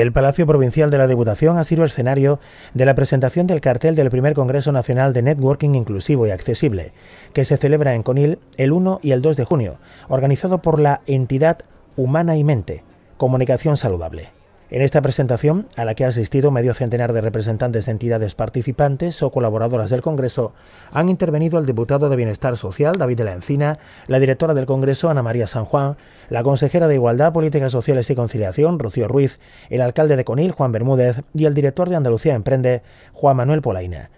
El Palacio Provincial de la Diputación ha sido el escenario de la presentación del cartel del primer Congreso Nacional de Networking Inclusivo y Accesible, que se celebra en Conil el 1 y el 2 de junio, organizado por la entidad Humana y Mente, Comunicación Saludable. En esta presentación, a la que ha asistido medio centenar de representantes de entidades participantes o colaboradoras del Congreso, han intervenido el diputado de Bienestar Social, David de la Encina, la directora del Congreso, Ana María San Juan, la consejera de Igualdad, Políticas Sociales y Conciliación, Rocío Ruiz, el alcalde de Conil, Juan Bermúdez, y el director de Andalucía Emprende, Juan Manuel Polaina.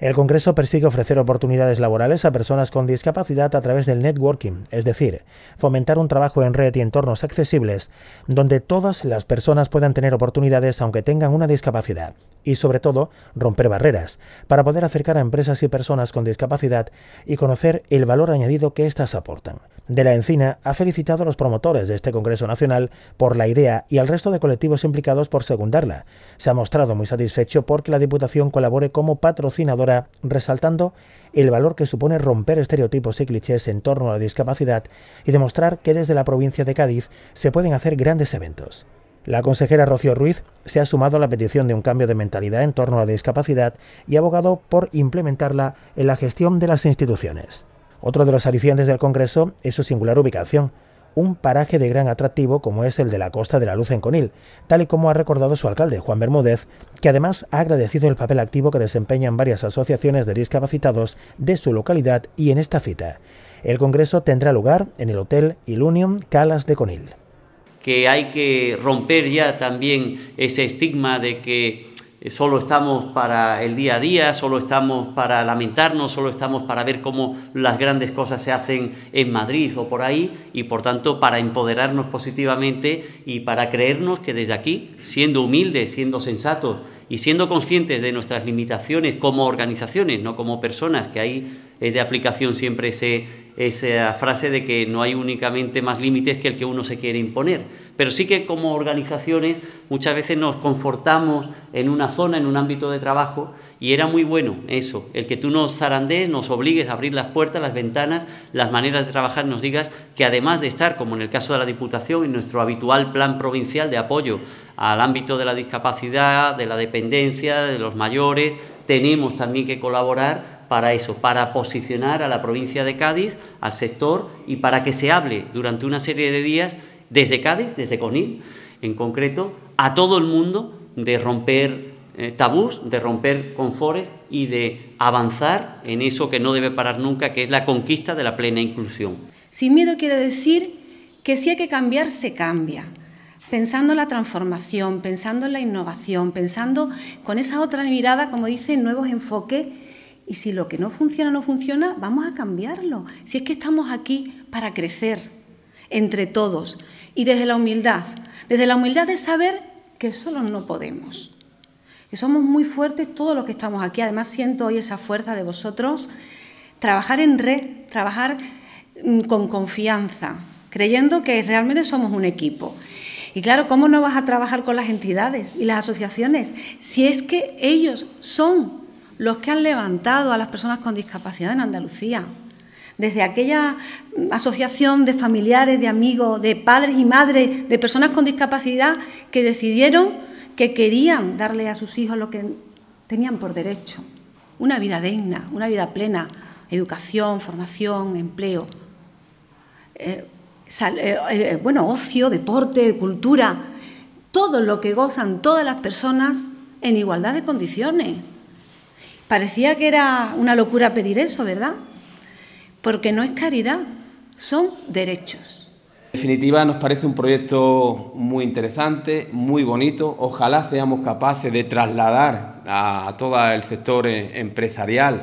El Congreso persigue ofrecer oportunidades laborales a personas con discapacidad a través del networking, es decir, fomentar un trabajo en red y entornos accesibles donde todas las personas puedan tener oportunidades aunque tengan una discapacidad y sobre todo romper barreras para poder acercar a empresas y personas con discapacidad y conocer el valor añadido que éstas aportan. De la Encina ha felicitado a los promotores de este Congreso Nacional por la idea y al resto de colectivos implicados por secundarla. Se ha mostrado muy satisfecho porque la Diputación colabore como patrocinador resaltando el valor que supone romper estereotipos y clichés en torno a la discapacidad y demostrar que desde la provincia de Cádiz se pueden hacer grandes eventos. La consejera Rocío Ruiz se ha sumado a la petición de un cambio de mentalidad en torno a la discapacidad y ha abogado por implementarla en la gestión de las instituciones. Otro de los alicientes del Congreso es su singular ubicación un paraje de gran atractivo como es el de la Costa de la Luz en Conil, tal y como ha recordado su alcalde, Juan Bermúdez, que además ha agradecido el papel activo que desempeñan varias asociaciones de discapacitados de su localidad y en esta cita. El Congreso tendrá lugar en el Hotel Ilunion Calas de Conil. Que hay que romper ya también ese estigma de que eh, solo estamos para el día a día, solo estamos para lamentarnos, solo estamos para ver cómo las grandes cosas se hacen en Madrid o por ahí y por tanto para empoderarnos positivamente y para creernos que desde aquí, siendo humildes, siendo sensatos y siendo conscientes de nuestras limitaciones como organizaciones, no como personas, que ahí es de aplicación siempre ese, esa frase de que no hay únicamente más límites que el que uno se quiere imponer. Pero sí que como organizaciones muchas veces nos confortamos en una zona, en un ámbito de trabajo, y era muy bueno eso, el que tú nos zarandees, nos obligues a abrir las puertas, las ventanas, las maneras de trabajar, nos digas que además de estar, como en el caso de la Diputación, en nuestro habitual plan provincial de apoyo al ámbito de la discapacidad, de la dependencia, de los mayores, tenemos también que colaborar para eso, para posicionar a la provincia de Cádiz, al sector y para que se hable durante una serie de días desde Cádiz, desde Conil en concreto, a todo el mundo de romper eh, tabús, de romper confores y de avanzar en eso que no debe parar nunca, que es la conquista de la plena inclusión. Sin miedo quiere decir que si hay que cambiar, se cambia pensando en la transformación, pensando en la innovación, pensando con esa otra mirada, como dicen, nuevos enfoques y si lo que no funciona no funciona, vamos a cambiarlo. Si es que estamos aquí para crecer entre todos y desde la humildad, desde la humildad de saber que solo no podemos, que somos muy fuertes todos los que estamos aquí. Además siento hoy esa fuerza de vosotros, trabajar en red, trabajar mm, con confianza, creyendo que realmente somos un equipo. Y claro, ¿cómo no vas a trabajar con las entidades y las asociaciones si es que ellos son los que han levantado a las personas con discapacidad en Andalucía. Desde aquella asociación de familiares, de amigos, de padres y madres de personas con discapacidad que decidieron que querían darle a sus hijos lo que tenían por derecho, una vida digna, una vida plena, educación, formación, empleo, eh, eh, eh, bueno, ocio, deporte, cultura, todo lo que gozan todas las personas en igualdad de condiciones. Parecía que era una locura pedir eso, ¿verdad? Porque no es caridad, son derechos. En definitiva, nos parece un proyecto muy interesante, muy bonito. Ojalá seamos capaces de trasladar a todo el sector eh, empresarial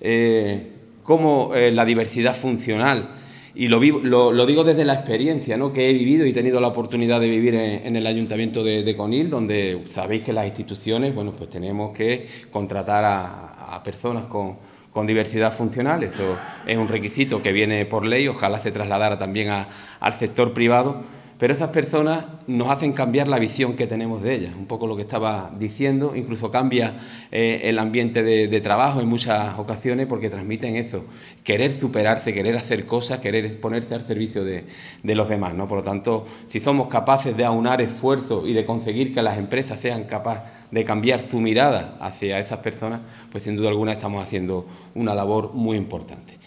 eh, cómo eh, la diversidad funcional y lo, digo desde la experiencia que he vivido y he tenido la oportunidad de vivir en, el ayuntamiento de, Conil, donde sabéis que las instituciones, bueno, pues tenemos que contratar a, personas con, con, diversidad funcional, eso es un requisito que viene por ley, ojalá se trasladara también al sector privado pero esas personas nos hacen cambiar la visión que tenemos de ellas, un poco lo que estaba diciendo, incluso cambia eh, el ambiente de, trabajo en muchas ocasiones porque transmiten eso, querer superarse, querer hacer cosas, querer ponerse al servicio de, los demás. ¿no? Por lo tanto, si somos capaces de aunar esfuerzos y de conseguir que las empresas sean capaces de cambiar su mirada hacia esas personas, pues sin duda alguna estamos haciendo una labor muy importante.